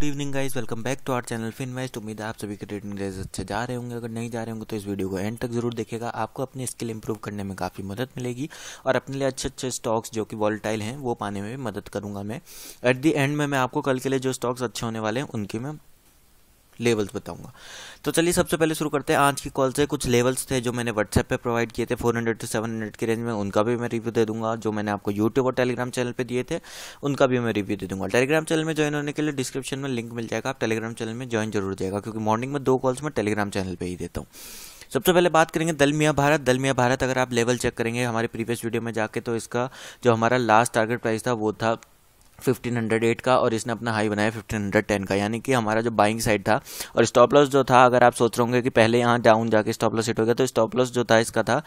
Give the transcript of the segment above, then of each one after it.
good evening guys welcome back to our channel Fin West उम्मीद है आप सभी के ट्रेडिंग रेज अच्छे जा रहे होंगे अगर नहीं जा रहे होंगे तो इस वीडियो को एंड तक जरूर देखेगा आपको अपनी स्किल इंप्रूव करने में काफ़ी मदद मिलेगी और अपने लिए अच्छे अच्छे स्टॉक्स जो कि वॉलटाइल हैं वो पाने में भी मदद करूंगा मैं एट दी एंड में मैं आपको कल के लिए जो स्टॉक्स अच्छे होने वाले हैं उनकी मैं लेवल्स बताऊंगा तो चलिए सबसे पहले शुरू करते हैं आज की कॉल से कुछ लेवल्स थे जो मैंने व्हाट्सएप पे प्रोवाइड किए थे 400 टू हंड्रेड के रेंज में उनका भी मैं रिव्यू दे दूंगा जो मैंने आपको यूट्यूब और टेलीग्राम चैनल पे दिए थे उनका भी मैं रिव्यू दे दूंगा टेलीग्राम चैनल में ज्वाइन होने के लिए डिस्क्रिप्शन में लिंक मिल जाएगा आप टेलीग्राम चैनल में ज्वाइन जरूर जाएगा क्योंकि मॉर्निंग में दो कॉल्स मैं टेलीग्राम चैनल पर ही देता हूँ सबसे पहले बात करेंगे दलमिया भारत दलमिया भारत अगर आप लेवल चेक करेंगे हमारे प्रीवियस वीडियो में जाके तो इसका जो हमारा लास्ट टारगेट प्राइस था वो था 1508 का और इसने अपना हाई बनाया 1510 का यानी कि हमारा जो बाइंग साइड था और स्टॉप लॉस जो था अगर आप सोच रहे होंगे कि पहले यहाँ डाउन जाके स्टॉप लॉस हिट हो गया तो स्टॉप लॉस जो था इसका था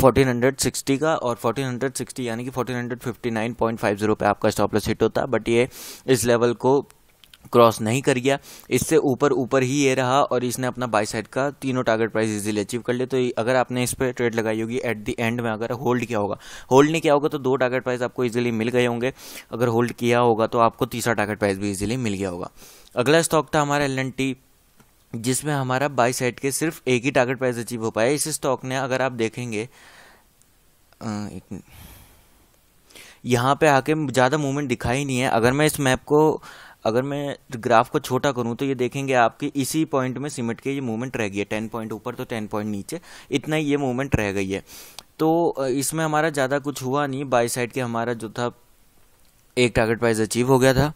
1460 का और 1460 यानी कि 1459.50 पे आपका स्टॉप लॉस हिट होता बट ये इस लेवल को क्रॉस नहीं कर गया इससे ऊपर ऊपर ही ये रहा और इसने अपना बाई साइड का तीनों टारगेट प्राइस इजीली अचीव कर लिया तो अगर आपने इस पर ट्रेड लगाई होगी एट द एंड में अगर होल्ड किया होगा होल्ड नहीं किया होगा तो दो टारगेट प्राइस आपको इजीली मिल गए होंगे अगर होल्ड किया होगा तो आपको तीसरा टारगेट प्राइस भी इजीली मिल गया होगा अगला स्टॉक था हमारा एल जिसमें हमारा बाई साइड के सिर्फ एक ही टारगेट प्राइस अचीव हो पाया इस स्टॉक ने अगर आप देखेंगे यहाँ पे आके ज़्यादा मूवमेंट दिखाई नहीं है अगर मैं इस मैप को अगर मैं ग्राफ को छोटा करूँ तो ये देखेंगे आपके इसी पॉइंट में सिमट के ये मूवमेंट रह गई है टेन पॉइंट ऊपर तो टेन पॉइंट नीचे इतना ही ये मूवमेंट रह गई है तो इसमें हमारा ज़्यादा कुछ हुआ नहीं बाई साइड के हमारा जो था एक टारगेट प्राइस अचीव हो गया था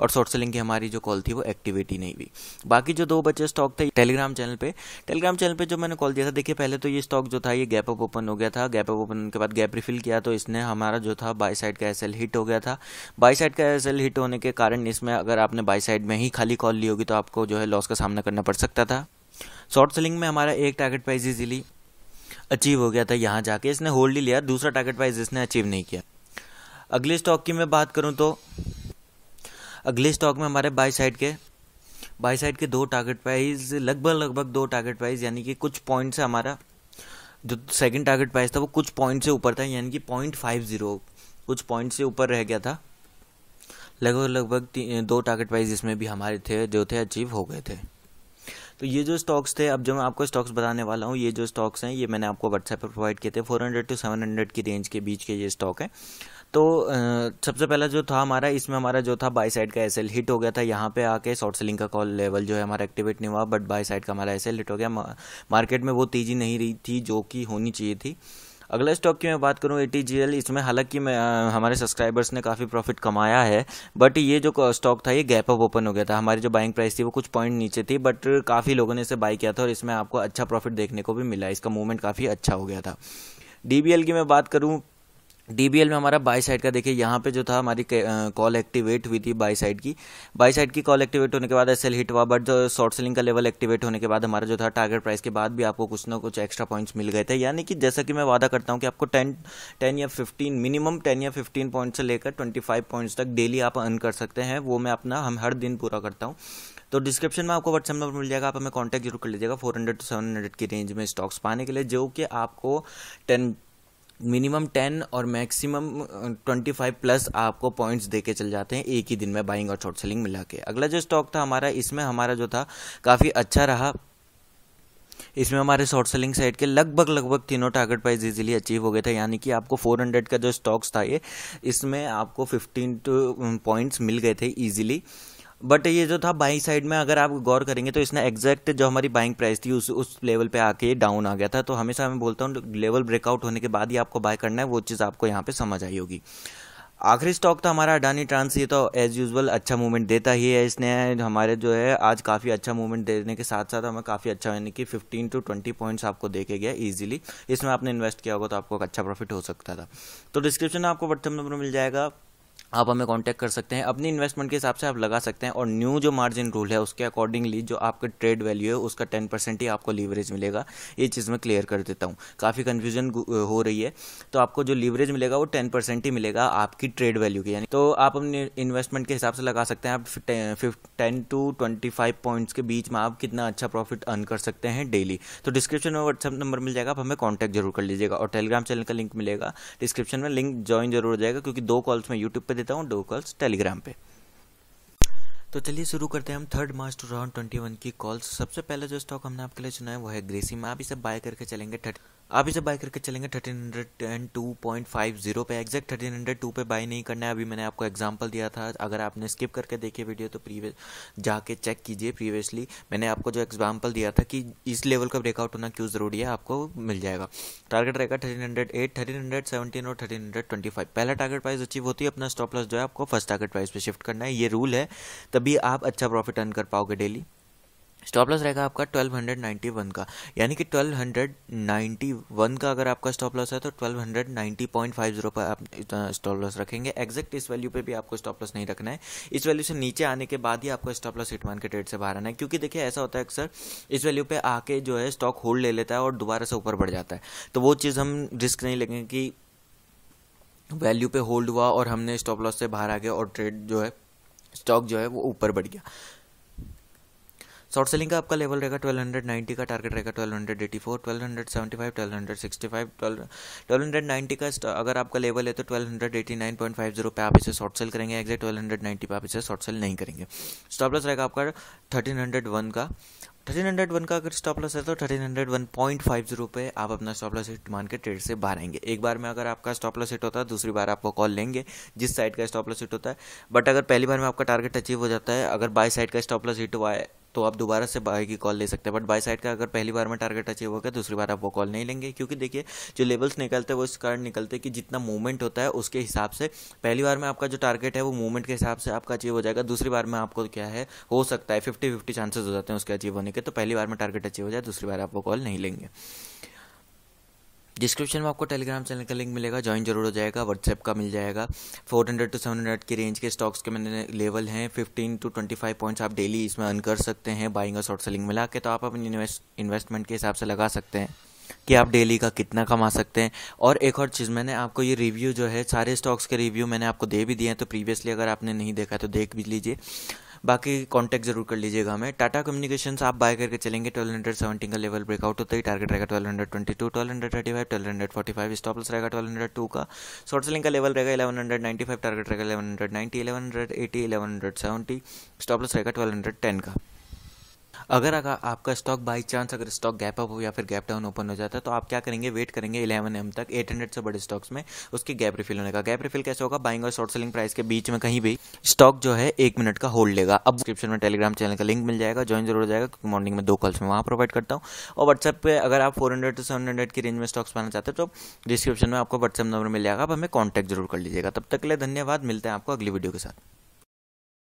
और शॉर्ट सेलिंग की हमारी जो कॉल थी वो ही नहीं हुई बाकी जो दो बचे स्टॉक थे टेलीग्राम चैनल पे टेलीग्राम चैनल पे जो मैंने कॉल दिया था देखिए पहले तो ये स्टॉक जो था ये गैप अप ओपन हो गया था गैप अप ओपन के बाद गैप रिफिल किया तो इसने हमारा जो था बाई साइड का एस हिट हो गया था बाई साइड का एस हिट होने के कारण इसमें अगर आपने बाई साइड में ही खाली कॉल ली होगी तो आपको जो है लॉस का सामना करना पड़ सकता था शॉर्ट सेलिंग में हमारा एक टारगेट प्राइस इजीली अचीव हो गया था यहाँ जाके इसने होल्ड ही लिया दूसरा टारगेट प्राइस इसने अचीव नहीं किया अगले स्टॉक की मैं बात करूँ तो अगले स्टॉक में हमारे बाई साइड के बाई साइड के दो टारगेट प्राइस लगभग लगभग दो टारगेट प्राइस यानी कि कुछ पॉइंट है हमारा जो सेकंड टारगेट प्राइस था वो कुछ पॉइंट से ऊपर था यानी कि पॉइंट फाइव जीरो कुछ पॉइंट से ऊपर रह गया था लगभग लगभग दो टारगेट प्राइस इसमें भी हमारे थे जो थे अचीव हो गए थे तो ये जो स्टॉक्स थे अब जो मैं आपको स्टॉक्स बताने वाला हूँ ये जो स्टॉक्स हैं ये मैंने आपको व्हाट्सएप पर प्रोवाइड किए थे हंड्रेड टू हंड्रेड की रेंज के बीच के ये स्टॉक हैं तो सबसे पहला जो था हमारा इसमें हमारा जो था बाई साइड का एस हिट हो गया था यहाँ पे आके शॉर्ट सेलिंग का कॉल लेवल जो है हमारा एक्टिवेट नहीं हुआ बट बाई साइड का हमारा एस हिट हो गया मार्केट में वो तेज़ी नहीं रही थी जो कि होनी चाहिए थी अगला स्टॉक की मैं बात करूं ए टी इसमें हालांकि मैं आ, हमारे सब्सक्राइबर्स ने काफ़ी प्रॉफिट कमाया है बट ये जो स्टॉक था ये गैप अप ओपन हो गया था हमारी जो बाइंग प्राइस थी वो कुछ पॉइंट नीचे थी बट काफ़ी लोगों ने इसे बाई किया था और इसमें आपको अच्छा प्रॉफिट देखने को भी मिला इसका मूवमेंट काफ़ी अच्छा हो गया था डी की मैं बात करूँ डी में हमारा बाई साइड का देखिए यहाँ पे जो था हमारी कॉल एक्टिवेट हुई थी बाई साइड की बाई साइड की कॉल एक्टिवेट होने के बाद एसएल हिट हुआ बट शॉर्ट सेलिंग का लेवल एक्टिवेट होने के बाद हमारा जो था टारगेट प्राइस के बाद भी आपको कुछ ना कुछ एक्स्ट्रा पॉइंट्स मिल गए थे यानी कि जैसा कि मैं वादा करता हूँ कि आपको टेन टेन या फिफ्टीन मिनिमम टेन या फिफ्टीन पॉइंट से लेकर ट्वेंटी फाइव पॉइंट्स तक डेली आप अर्न कर सकते हैं वो मैं अपना हम हर दिन पूरा करता हूँ तो डिस्क्रिप्शन में आपको व्हाट्सएप नंबर मिल जाएगा आप हमें कॉन्टैक्ट जरूर कर लीजिएगा four hundred to seven hundred की रेंज में स्टॉक्स पाने के लिए जो कि आपको टेन मिनिमम टेन और मैक्सिमम ट्वेंटी फाइव प्लस आपको पॉइंट्स दे के चल जाते हैं एक ही दिन में बाइंग और शॉर्ट सेलिंग मिला के अगला जो स्टॉक था हमारा इसमें हमारा जो था काफ़ी अच्छा रहा इसमें हमारे शॉर्ट सेलिंग साइड के लगभग लगभग तीनों टारगेट प्राइस इजीली अचीव हो गए थे यानी कि आपको 400 का जो स्टॉक्स था ये इसमें आपको 15 पॉइंट्स मिल गए थे इजीली बट ये जो था बाइंग साइड में अगर आप गौर करेंगे तो इसने एग्जैक्ट जो हमारी बाइंग प्राइस थी उस उस लेवल पे आके डाउन आ गया था तो हमेशा मैं बोलता हूँ लेवल ब्रेकआउट होने के बाद ही आपको बाय करना है वो चीज़ आपको यहाँ पे समझ आई होगी आखिरी स्टॉक था हमारा अडानी ट्रांस ये तो एज़ यूजल अच्छा मूवमेंट देता ही है इसने हमारे जो है आज काफ़ी अच्छा मूवमेंट देने के साथ साथ हमें काफ़ी अच्छा यानी कि 15 टू 20 पॉइंट्स आपको देखे गया इजीली इसमें आपने इन्वेस्ट किया होगा तो आपको अच्छा प्रॉफिट हो सकता था तो डिस्क्रिप्शन में आपको व्हाट्सएप नंबर मिल जाएगा आप हमें कांटेक्ट कर सकते हैं अपनी इन्वेस्टमेंट के हिसाब से आप लगा सकते हैं और न्यू जो मार्जिन रूल है उसके अकॉर्डिंगली जो आपका ट्रेड वैल्यू है उसका टेन परसेंट ही आपको लीवरेज मिलेगा ये चीज़ मैं क्लियर कर देता हूँ काफ़ी कन्फ्यूजन हो रही है तो आपको जो लीवरेज मिलेगा वो टेन परसेंट ही मिलेगा आपकी ट्रेड वैल्यू की यानी तो आप अपने इन्वेस्टमेंट के हिसाब से लगा सकते हैं आप ten to twenty five points के बीच में आप कितना अच्छा प्रॉफिट अर्न कर सकते हैं डेली तो डिस्क्रिप्शन में व्हाट्सअप नंबर मिल जाएगा आप हमें कॉन्टैक्ट जरूर कर लीजिएगा और टेलीग्राम चैनल का लिंक मिलेगा डिस्क्रिप्शन में लिंक ज्वाइन जरूर हो जाएगा क्योंकि दो कॉल्स में यूट्यूब पर देता हूँ डो कॉल्स टेलीग्राम पे तो चलिए शुरू करते हैं हम third March two round twenty one की कॉल्स सबसे पहले जो स्टॉक हमने आपके लिए चुना है वो है में आप इसे बाय करके चलेंगे थर्टी आप इसे बाय करके चलेंगे thirteen hundred and two point five zero पे एक्जैक्ट थर्टीन हंड्रेड टू पे बाई नहीं करना है अभी मैंने आपको एग्जांपल दिया था अगर आपने स्किप करके देखे वीडियो तो प्रीवियस जाके चेक कीजिए प्रीवियसली मैंने आपको जो एग्जांपल दिया था कि इस लेवल का ब्रेकआउट होना क्यों ज़रूरी है आपको मिल जाएगा टारगेट रहेगा thirteen hundred eight thirteen hundred seventeen और थर्टीन हंड्रेड ट्वेंटी फाइव पहला टारगेट प्राइस अचीव होती है अपना स्टॉप लॉस जो है आपको फर्स्ट टारगेट प्राइस पर शिफ्ट करना है ये रूल है तभी आप अच्छा प्रॉफिट अर्न कर पाओगे डेली स्टॉप लॉस रहेगा आपका 1291 का यानी कि 1291 का अगर आपका स्टॉप लॉस है तो 1290.50 पर आप स्टॉप लॉस रखेंगे एग्जैक्ट इस वैल्यू पे भी आपको स्टॉप लॉस नहीं रखना है इस वैल्यू से नीचे आने के बाद ही आपको स्टॉप लॉस हिट मार्केट के ट्रेड से बाहर आना है क्योंकि देखिए ऐसा होता है अक्सर इस वैल्यू पे आके जो है स्टॉक होल्ड ले लेता है और दोबारा से ऊपर बढ़ जाता है तो वो चीज़ हम रिस्क नहीं लेंगे कि वैल्यू पे होल्ड हुआ और हमने स्टॉप लॉस से बाहर आ गया और ट्रेड जो है स्टॉक जो है वो ऊपर बढ़ गया शॉर्ट सेलिंग का आपका लेवल रहेगा ट्वेल्व हंड्रेड नाइन्टी का टारगेट रहेगा twelve hundred eighty four twelve hundred seventy five twelve hundred sixty five twelve twelve hundred ninety का अगर आपका लेवल है तो twelve hundred eighty nine point five zero पे आप इसे शॉर्ट सेल करेंगे एग्जैक्ट ट्वेल्व हंड्रेड नाइन्टी पर आप इसे शॉर्ट सेल नहीं करेंगे स्टॉप लॉस रहेगा आपका थर्टीन हंड्रेड वन का थर्टीन हंड्रेड वन का अगर स्टॉप लॉस है तो thirteen hundred one point five zero पे आप अपना स्टॉप लॉस हिट मान के ट्रेड से बाहर आएंगे एक बार में अगर आपका स्टॉप लॉस हिट होता है दूसरी बार आपको कॉल लेंगे जिस साइड का स्टॉप लॉस हिट होता है बट अगर पहली बार में आपका टारगेट अचीव हो जाता है अगर बाई साइड का स्टॉप लॉस हिट हुआ है तो आप दोबारा से बाय की कॉल ले सकते हैं बट बाय साइड का अगर पहली बार में टारगेट अचीव हो गया दूसरी बार आप वो कॉल नहीं लेंगे क्योंकि देखिए जो लेवल्स निकलते हैं वो इस कारण निकलते हैं कि जितना मूवमेंट होता है उसके हिसाब से पहली बार में आपका जो टारगेट है वो मूवमेंट के हिसाब से आपका अचीव हो जाएगा दूसरी बार में आपको क्या है हो सकता है फिफ्टी फिफ्टी चांसेस हो जाते हैं उसके अचीव होने के तो पहली बार में टारगेट अचीव हो जाए दूसरी बार आप वो कॉल नहीं लेंगे डिस्क्रिप्शन में आपको टेलीग्राम चैनल का लिंक मिलेगा ज्वाइन जरूर हो जाएगा व्हाट्सएप का मिल जाएगा 400 टू 700 की रेंज के स्टॉक्स के मैंने लेवल हैं 15 टू 25 पॉइंट्स आप डेली इसमें अर्न कर सकते हैं बाइंग और शॉर्ट सेलिंग मिला के तो आप अपने इन्वेस्टमेंट के हिसाब से लगा सकते हैं कि आप डेली का कितना कमा सकते हैं और एक और चीज़ मैंने आपको ये रिव्यू जो है सारे स्टॉक्स के रिव्यू मैंने आपको दे भी दिए हैं तो प्रीवियसली अगर आपने नहीं देखा तो देख भी लीजिए बाकी कॉन्टैक्ट जरूर कर लीजिएगा हमें टाटा कम्युनिकेशन आप बाय करके चलेंगे ट्वेल्व हंड्रेड सेवेंटी का लेवल ब्रेकआउट होता ही टारगेट रहेगा twelve hundred twenty two twelve hundred thirty five twelve hundred forty five stop loss रहेगा ट्वेल्व हंड्रेड टू का शॉर्ट सेलिंग का लेवल रहेगा eleven hundred ninety five target रहेगा eleven hundred ninety eleven hundred eighty eleven hundred seventy stop loss रहेगा twelve hundred ten का अगर अगर आपका स्टॉक बाई चांस अगर स्टॉक गैप अप हो या फिर गैप डाउन ओपन हो जाता है तो आप क्या करेंगे वेट करेंगे इलेवन एम तक एट हंड्रेड से बड़े स्टॉक्स में उसकी गैप रिफिल होने का गैप रिफिल कैसे होगा बाइंग और शॉर्ट सेलिंग प्राइस के बीच में कहीं भी स्टॉक जो है एक मिनट का होल्ड लेगा अब डिस्क्रिप्शन में टेलीग्राम चैनल का लिंक मिल जाएगा ज्वाइन जरूर हो जाएगा क्योंकि मॉर्निंग में दो कॉल्स में वहाँ प्रोवाइड करता हूँ और व्हाट्सएप पर अगर आप four hundred to seven hundred की रेंज में स्टॉक्स पाना चाहते हैं तो डिस्क्रिप्शन में आपको व्हाट्सएप नंबर मिल जाएगा आप हमें कॉन्टैक्ट जरूर कर लीजिएगा तब तक के लिए धन्यवाद मिलते हैं आपको अगली वीडियो के साथ